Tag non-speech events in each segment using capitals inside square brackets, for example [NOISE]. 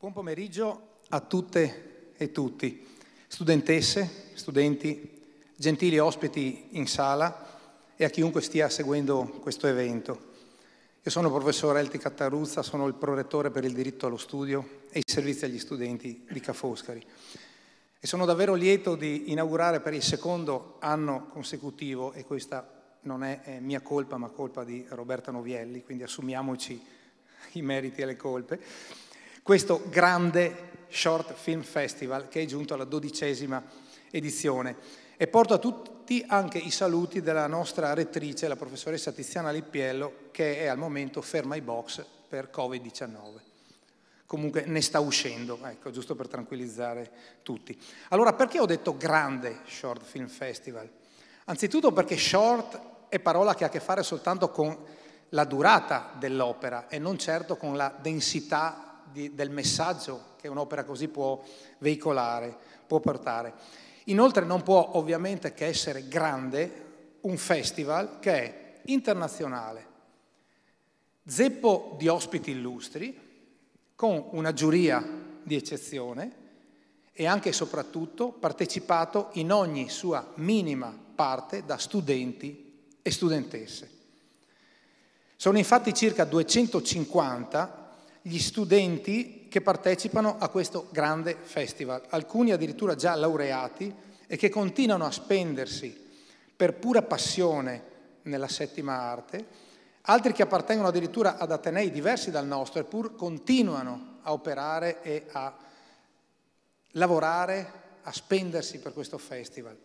Buon pomeriggio a tutte e tutti, studentesse, studenti, gentili ospiti in sala e a chiunque stia seguendo questo evento. Io sono il professor Elti Cattaruzza, sono il prorettore per il diritto allo studio e i servizi agli studenti di Ca' e sono davvero lieto di inaugurare per il secondo anno consecutivo, e questa non è, è eh, mia colpa ma colpa di Roberta Novielli, quindi assumiamoci i meriti e le colpe, questo grande Short Film Festival che è giunto alla dodicesima edizione. E porto a tutti anche i saluti della nostra rettrice, la professoressa Tiziana Lippiello, che è al momento ferma ai box per Covid-19. Comunque ne sta uscendo, ecco, giusto per tranquillizzare tutti. Allora, perché ho detto grande Short Film Festival? Anzitutto perché short è parola che ha a che fare soltanto con la durata dell'opera e non certo con la densità di, del messaggio che un'opera così può veicolare, può portare. Inoltre non può ovviamente che essere grande un festival che è internazionale, zeppo di ospiti illustri, con una giuria di eccezione e anche e soprattutto partecipato in ogni sua minima parte da studenti e studentesse. Sono infatti circa 250 gli studenti che partecipano a questo grande festival, alcuni addirittura già laureati e che continuano a spendersi per pura passione nella settima arte, altri che appartengono addirittura ad Atenei diversi dal nostro, eppur continuano a operare e a lavorare, a spendersi per questo festival.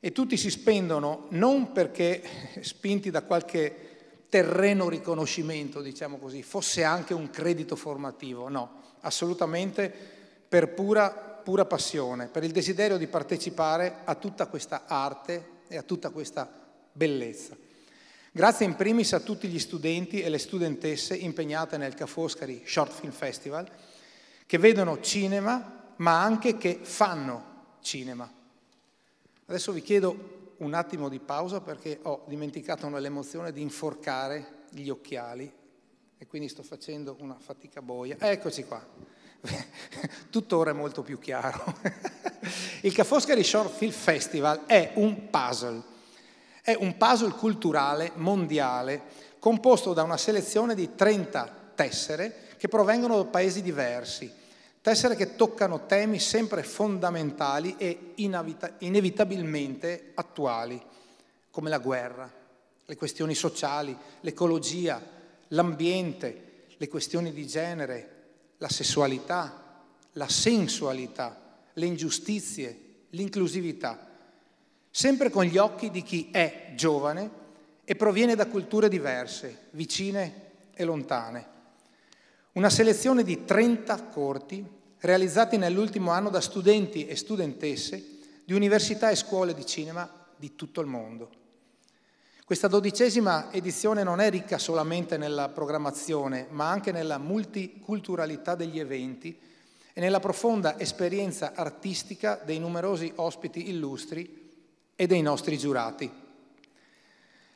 E tutti si spendono non perché spinti da qualche terreno riconoscimento, diciamo così, fosse anche un credito formativo, no, assolutamente per pura, pura passione, per il desiderio di partecipare a tutta questa arte e a tutta questa bellezza. Grazie in primis a tutti gli studenti e le studentesse impegnate nel Cafoscari Short Film Festival, che vedono cinema, ma anche che fanno cinema. Adesso vi chiedo un attimo di pausa perché ho dimenticato l'emozione di inforcare gli occhiali e quindi sto facendo una fatica boia. Eccoci qua, [LAUGHS] tuttora è molto più chiaro. [LAUGHS] Il Cafoscari Short Film Festival è un puzzle, è un puzzle culturale mondiale composto da una selezione di 30 tessere che provengono da paesi diversi tessere che toccano temi sempre fondamentali e inevitabilmente attuali, come la guerra, le questioni sociali, l'ecologia, l'ambiente, le questioni di genere, la sessualità, la sensualità, le ingiustizie, l'inclusività, sempre con gli occhi di chi è giovane e proviene da culture diverse, vicine e lontane. Una selezione di 30 corti realizzati nell'ultimo anno da studenti e studentesse di università e scuole di cinema di tutto il mondo. Questa dodicesima edizione non è ricca solamente nella programmazione, ma anche nella multiculturalità degli eventi e nella profonda esperienza artistica dei numerosi ospiti illustri e dei nostri giurati.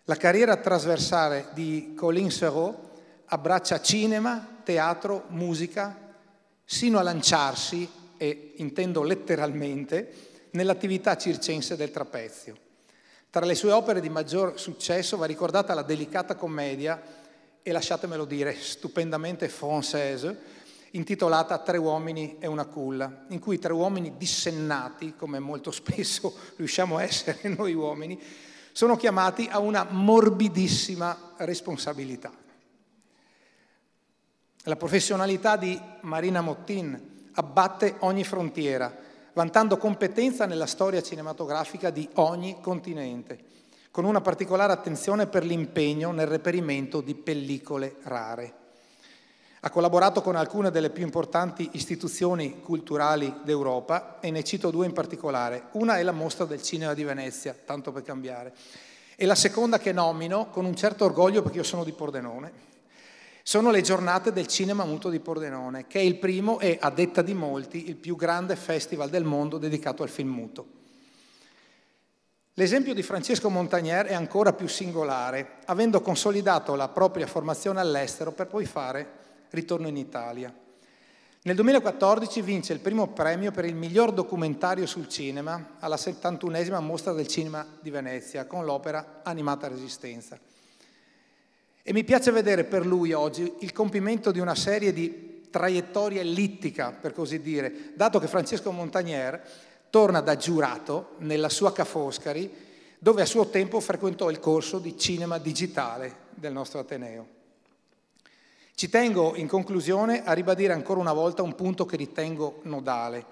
La carriera trasversale di Colin Serrault abbraccia cinema, teatro, musica, sino a lanciarsi, e intendo letteralmente, nell'attività circense del trapezio. Tra le sue opere di maggior successo va ricordata la delicata commedia, e lasciatemelo dire, stupendamente française, intitolata Tre uomini e una culla, in cui tre uomini dissennati, come molto spesso [LAUGHS] riusciamo a essere noi uomini, sono chiamati a una morbidissima responsabilità. La professionalità di Marina Mottin abbatte ogni frontiera, vantando competenza nella storia cinematografica di ogni continente, con una particolare attenzione per l'impegno nel reperimento di pellicole rare. Ha collaborato con alcune delle più importanti istituzioni culturali d'Europa e ne cito due in particolare. Una è la Mostra del Cinema di Venezia, tanto per cambiare, e la seconda che nomino con un certo orgoglio perché io sono di Pordenone, sono le giornate del cinema muto di Pordenone, che è il primo e, a detta di molti, il più grande festival del mondo dedicato al film muto. L'esempio di Francesco Montagnier è ancora più singolare, avendo consolidato la propria formazione all'estero per poi fare ritorno in Italia. Nel 2014 vince il primo premio per il miglior documentario sul cinema alla 71esima mostra del cinema di Venezia con l'opera Animata Resistenza. E mi piace vedere per lui oggi il compimento di una serie di traiettorie ellittica, per così dire, dato che Francesco Montagnier torna da giurato nella sua Cafoscari, dove a suo tempo frequentò il corso di cinema digitale del nostro Ateneo. Ci tengo in conclusione a ribadire ancora una volta un punto che ritengo nodale.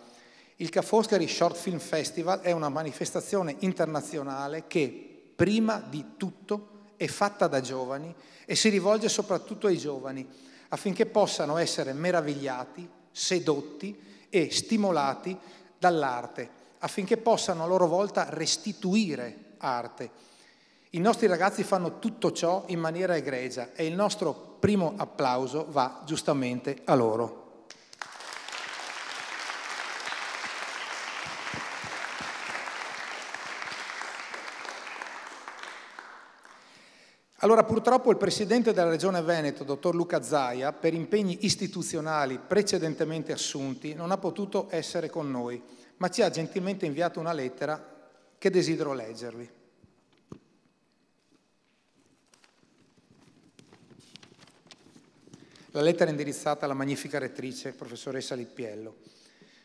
Il Cafoscari Short Film Festival è una manifestazione internazionale che, prima di tutto, è fatta da giovani e si rivolge soprattutto ai giovani affinché possano essere meravigliati, sedotti e stimolati dall'arte, affinché possano a loro volta restituire arte. I nostri ragazzi fanno tutto ciò in maniera egregia e il nostro primo applauso va giustamente a loro. Allora purtroppo il Presidente della Regione Veneto, dottor Luca Zaia, per impegni istituzionali precedentemente assunti, non ha potuto essere con noi, ma ci ha gentilmente inviato una lettera che desidero leggervi. La lettera è indirizzata alla magnifica rettrice, professoressa Lippiello.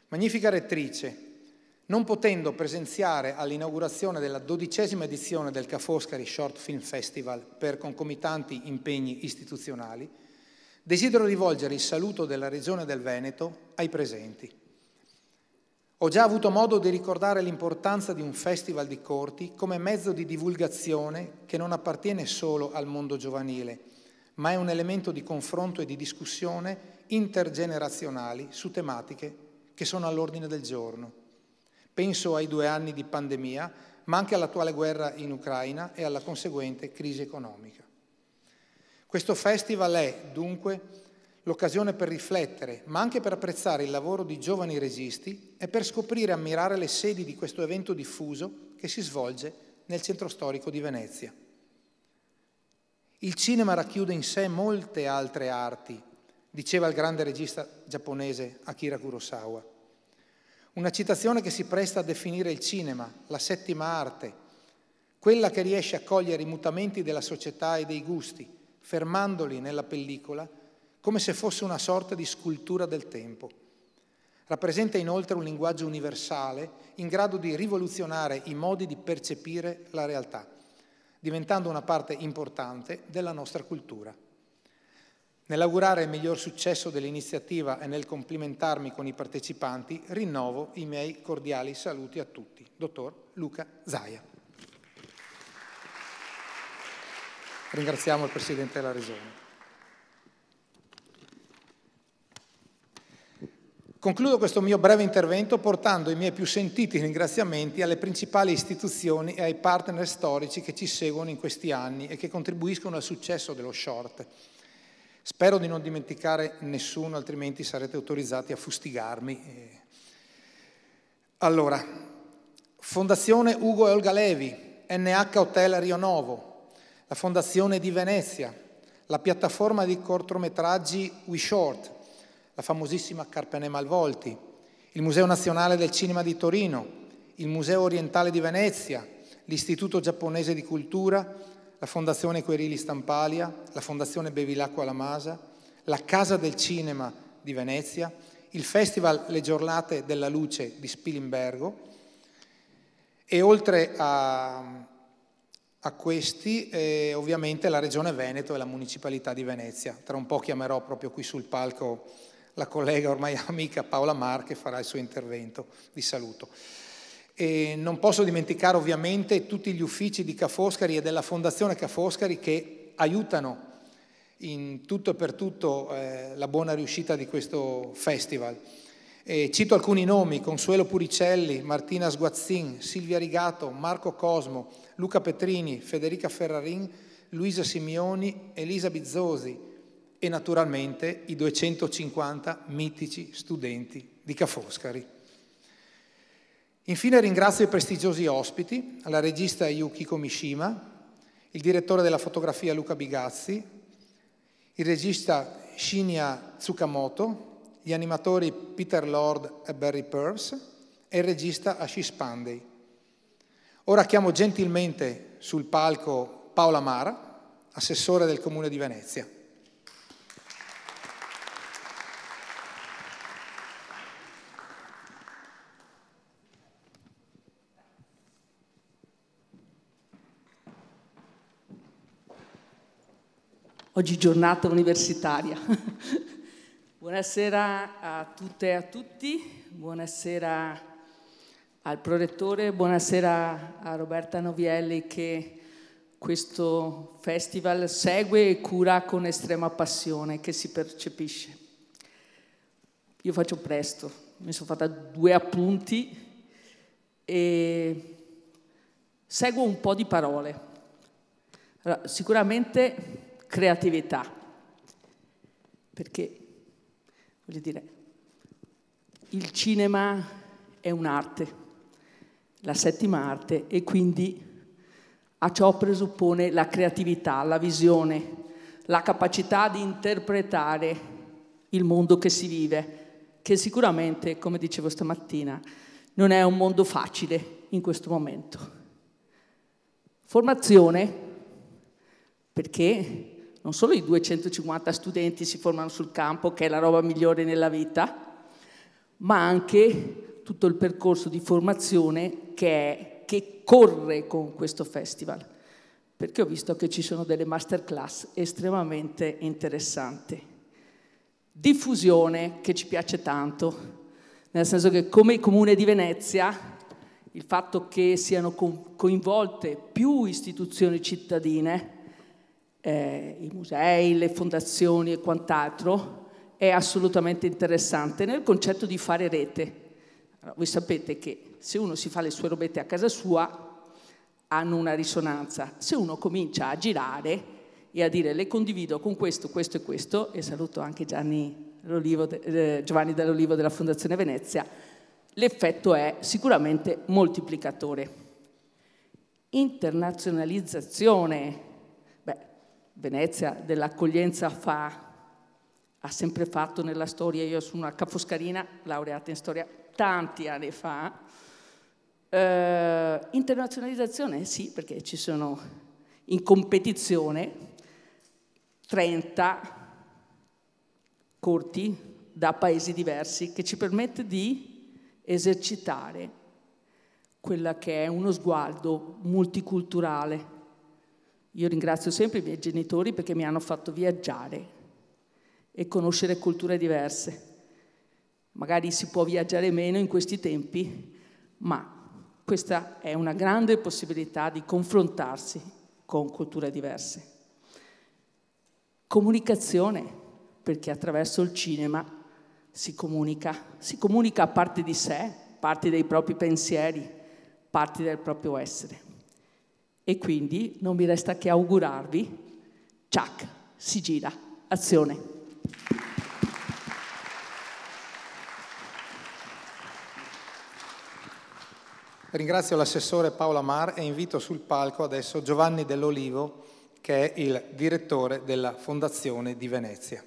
Magnifica rettrice, non potendo presenziare all'inaugurazione della dodicesima edizione del Ca' Foscari Short Film Festival per concomitanti impegni istituzionali, desidero rivolgere il saluto della Regione del Veneto ai presenti. Ho già avuto modo di ricordare l'importanza di un festival di corti come mezzo di divulgazione che non appartiene solo al mondo giovanile, ma è un elemento di confronto e di discussione intergenerazionali su tematiche che sono all'ordine del giorno. Penso ai due anni di pandemia, ma anche all'attuale guerra in Ucraina e alla conseguente crisi economica. Questo festival è, dunque, l'occasione per riflettere, ma anche per apprezzare il lavoro di giovani registi e per scoprire e ammirare le sedi di questo evento diffuso che si svolge nel centro storico di Venezia. Il cinema racchiude in sé molte altre arti, diceva il grande regista giapponese Akira Kurosawa. Una citazione che si presta a definire il cinema, la settima arte, quella che riesce a cogliere i mutamenti della società e dei gusti, fermandoli nella pellicola, come se fosse una sorta di scultura del tempo. Rappresenta inoltre un linguaggio universale in grado di rivoluzionare i modi di percepire la realtà, diventando una parte importante della nostra cultura. Nell'augurare il miglior successo dell'iniziativa e nel complimentarmi con i partecipanti, rinnovo i miei cordiali saluti a tutti. Dottor Luca Zaia. Ringraziamo il Presidente della Regione. Concludo questo mio breve intervento portando i miei più sentiti ringraziamenti alle principali istituzioni e ai partner storici che ci seguono in questi anni e che contribuiscono al successo dello short Spero di non dimenticare nessuno, altrimenti sarete autorizzati a fustigarmi. Eh. Allora, Fondazione Ugo e Olga Levi, NH Hotel Rio Novo, la Fondazione di Venezia, la piattaforma di cortometraggi We Short, la famosissima Carpene Malvolti, il Museo Nazionale del Cinema di Torino, il Museo Orientale di Venezia, l'Istituto Giapponese di Cultura, la Fondazione Querili Stampalia, la Fondazione Bevilacqua La Masa, la Casa del Cinema di Venezia, il Festival Le Giornate della Luce di Spilimbergo e oltre a, a questi eh, ovviamente la Regione Veneto e la Municipalità di Venezia. Tra un po' chiamerò proprio qui sul palco la collega ormai [LAUGHS] amica Paola Mar che farà il suo intervento di saluto. E non posso dimenticare ovviamente tutti gli uffici di Ca' Foscari e della Fondazione Ca' Foscari che aiutano in tutto e per tutto eh, la buona riuscita di questo festival. E cito alcuni nomi, Consuelo Puricelli, Martina Sguazzin, Silvia Rigato, Marco Cosmo, Luca Petrini, Federica Ferrarin, Luisa Simioni, Elisa Bizzosi e naturalmente i 250 mitici studenti di Ca' Foscari. Infine ringrazio i prestigiosi ospiti, la regista Yukiko Mishima, il direttore della fotografia Luca Bigazzi, il regista Shinya Tsukamoto, gli animatori Peter Lord e Barry Purves e il regista Ashish Pandey. Ora chiamo gentilmente sul palco Paola Mara, assessore del Comune di Venezia. oggi giornata universitaria. [LAUGHS] Buonasera a tutte e a tutti, buonasera al prorettore, buonasera a Roberta Novielli che questo festival segue e cura con estrema passione che si percepisce. Io faccio presto, mi sono fatta due appunti e seguo un po' di parole. Allora, sicuramente creatività, perché, voglio dire, il cinema è un'arte, la settima arte, e quindi a ciò presuppone la creatività, la visione, la capacità di interpretare il mondo che si vive, che sicuramente, come dicevo stamattina, non è un mondo facile in questo momento. Formazione, perché non solo i 250 studenti si formano sul campo, che è la roba migliore nella vita, ma anche tutto il percorso di formazione che, è, che corre con questo festival, perché ho visto che ci sono delle masterclass estremamente interessanti. Diffusione, che ci piace tanto, nel senso che come il Comune di Venezia, il fatto che siano coinvolte più istituzioni cittadine, eh, i musei, le fondazioni e quant'altro, è assolutamente interessante nel concetto di fare rete. Allora, voi sapete che se uno si fa le sue robette a casa sua hanno una risonanza, se uno comincia a girare e a dire le condivido con questo, questo e questo, e saluto anche Gianni eh, Giovanni dall'Olivo della Fondazione Venezia, l'effetto è sicuramente moltiplicatore. Internazionalizzazione, Venezia dell'accoglienza fa, ha sempre fatto nella storia, io sono una caposcarina laureata in storia tanti anni fa, eh, internazionalizzazione sì, perché ci sono in competizione 30 corti da paesi diversi che ci permette di esercitare quella che è uno sguardo multiculturale io ringrazio sempre i miei genitori perché mi hanno fatto viaggiare e conoscere culture diverse. Magari si può viaggiare meno in questi tempi, ma questa è una grande possibilità di confrontarsi con culture diverse. Comunicazione, perché attraverso il cinema si comunica, si comunica parte di sé, parte dei propri pensieri, parte del proprio essere. E quindi non mi resta che augurarvi, ciac, si gira, azione. Ringrazio l'assessore Paola Mar e invito sul palco adesso Giovanni Dell'Olivo, che è il direttore della Fondazione di Venezia.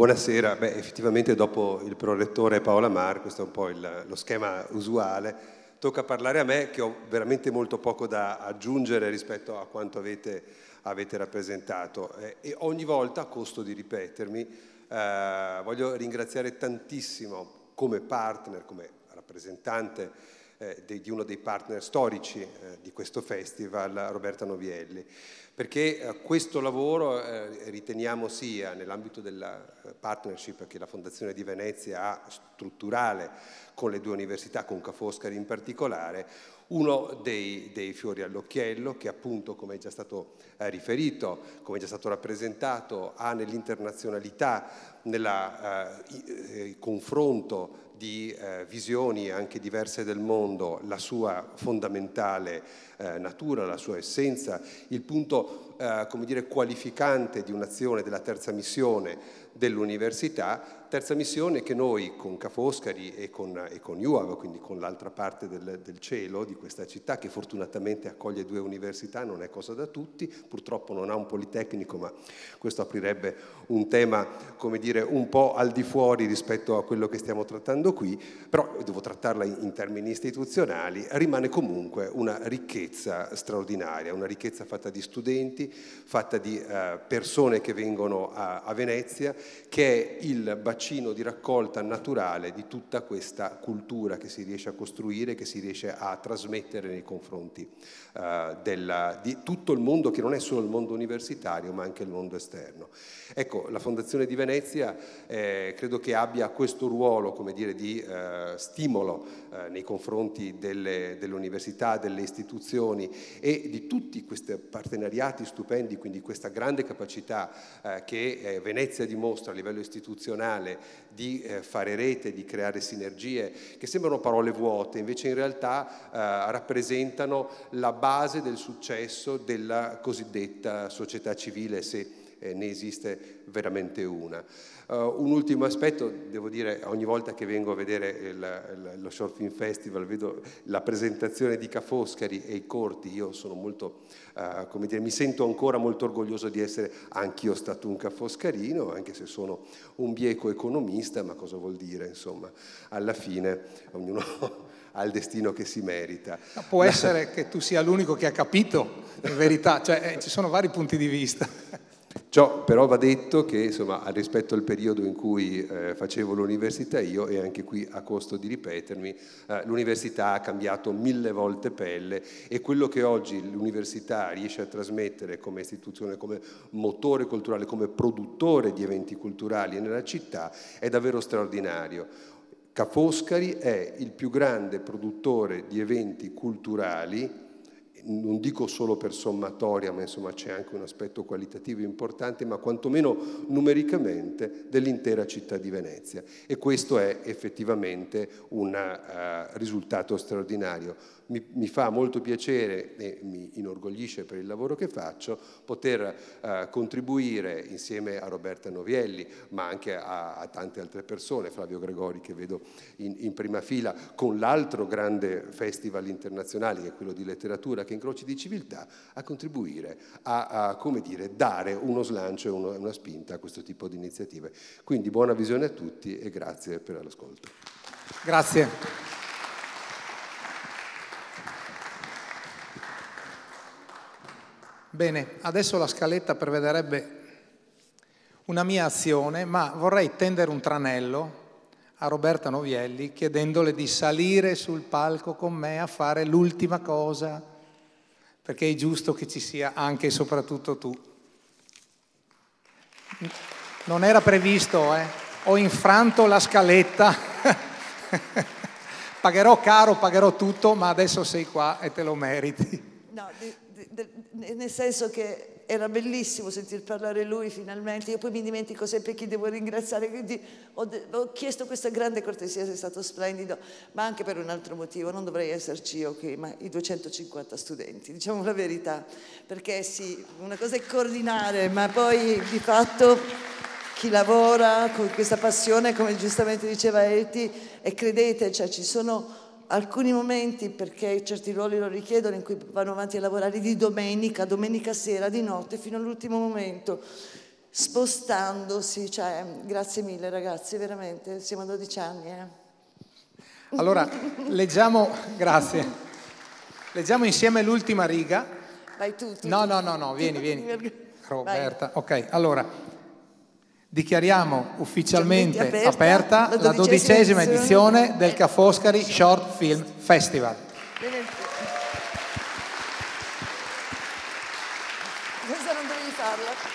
Buonasera, Beh, effettivamente dopo il prorettore Paola Mar, questo è un po' il, lo schema usuale, tocca parlare a me che ho veramente molto poco da aggiungere rispetto a quanto avete, avete rappresentato eh, e ogni volta, a costo di ripetermi, eh, voglio ringraziare tantissimo come partner, come rappresentante eh, di, uno dei partner storici eh, di questo festival, Roberta Novielli, perché eh, questo lavoro riteniamo sia nell'ambito della partnership che la Fondazione di Venezia ha strutturale con le due università, con Ca' Foscari in particolare, uno dei, dei fiori all'occhiello che appunto, come è già stato eh, riferito, come è già stato rappresentato, ha nell'internazionalità, nel eh, eh confronto di eh, visioni anche diverse del mondo, la sua fondamentale eh, natura, la sua essenza, il punto eh, come dire, qualificante di un'azione della terza missione dell'università. Terza missione che noi con Ca' Foscari e con, e con UAV, quindi con l'altra parte del, del, cielo di questa città, che fortunatamente accoglie due università, non è cosa da tutti, purtroppo non ha un Politecnico, ma questo aprirebbe un tema, come dire, un po' al di fuori rispetto a quello che stiamo trattando qui, però devo trattarla in, in termini istituzionali, rimane comunque una ricchezza straordinaria, una ricchezza fatta di studenti, fatta di eh, persone che vengono a, a Venezia, che è il bacino di raccolta naturale di tutta questa cultura che si riesce a costruire, che si riesce a trasmettere nei confronti eh, della, di tutto il mondo, che non è solo il mondo universitario, ma anche il mondo esterno. Ecco, la Fondazione di Venezia eh, credo che abbia questo ruolo, come dire, di eh, stimolo eh, nei confronti delle, università, delle istituzioni e di tutti questi partenariati stupendi, quindi questa grande capacità eh, che eh, Venezia dimostra mostra a livello istituzionale di eh, fare rete, di creare sinergie, che sembrano parole vuote, invece in realtà eh, rappresentano la base del successo della cosiddetta società civile, se eh, ne esiste veramente una. Uh, un ultimo aspetto, devo dire, ogni volta che vengo a vedere il, lo Short Film Festival vedo la presentazione di Cafoscari e i corti, io sono molto, uh, come dire, mi sento ancora molto orgoglioso di essere anch'io stato un Cafoscarino, anche se sono un bieco economista, ma cosa vuol dire, insomma, alla fine ognuno... [LAUGHS] ha il destino che si merita. Ma può essere che tu sia l'unico che ha capito, in verità, cioè, eh, ci sono vari punti di vista. Ciò però va detto che insomma, rispetto al periodo in cui eh, facevo l'università io, e anche qui a costo di ripetermi, eh, l'università ha cambiato mille volte pelle e quello che oggi l'università riesce a trasmettere come istituzione, come motore culturale, come produttore di eventi culturali nella città è davvero straordinario. Ca' Foscari è il più grande produttore di eventi culturali non dico solo per sommatoria, ma insomma c'è anche un aspetto qualitativo importante, ma quantomeno numericamente dell'intera città di Venezia. E questo è effettivamente un uh, risultato straordinario mi, mi fa molto piacere e mi inorgoglisce per il lavoro che faccio poter eh, contribuire insieme a Roberta Novielli, ma anche a, a tante altre persone, Flavio Gregori che vedo in, in prima fila, con l'altro grande festival internazionale che è quello di letteratura che è incroci di civiltà, a contribuire a, a come dire, dare uno slancio e uno, una spinta a questo tipo di iniziative. Quindi buona visione a tutti e grazie per l'ascolto. Grazie. Bene, adesso la scaletta prevederebbe una mia azione, ma vorrei tendere un tranello a Roberta Novielli chiedendole di salire sul palco con me a fare l'ultima cosa, perché è giusto che ci sia anche e soprattutto tu. Non era previsto, eh? ho infranto la scaletta. [LAUGHS] pagherò caro, pagherò tutto, ma adesso sei qua e te lo meriti. No, di, di, di, nel senso che era bellissimo sentir parlare lui finalmente, io poi mi dimentico sempre chi devo ringraziare, quindi ho, ho, chiesto questa grande cortesia, sei stato splendido, ma anche per un altro motivo, non dovrei esserci io qui, ma i 250 studenti, diciamo la verità, perché sì, una cosa è coordinare, ma poi di fatto chi lavora con questa passione, come giustamente diceva Eti, e credete, cioè ci sono alcuni momenti, perché certi ruoli lo richiedono, in cui vanno avanti a lavorare di domenica, domenica sera, di notte, fino all'ultimo momento, spostandosi. Cioè, grazie mille ragazzi, veramente, siamo a 12 anni. Eh. Allora, leggiamo, grazie. Leggiamo insieme l'ultima riga. Vai tu. tu no, no, no, no, vieni, vieni. [LAUGHS] Roberta, Vai. ok, allora. Dichiariamo ufficialmente aperta, aperta, la dodicesima edizione, edizione del Cafoscari Short Film Festival. Questa non dovevi farla.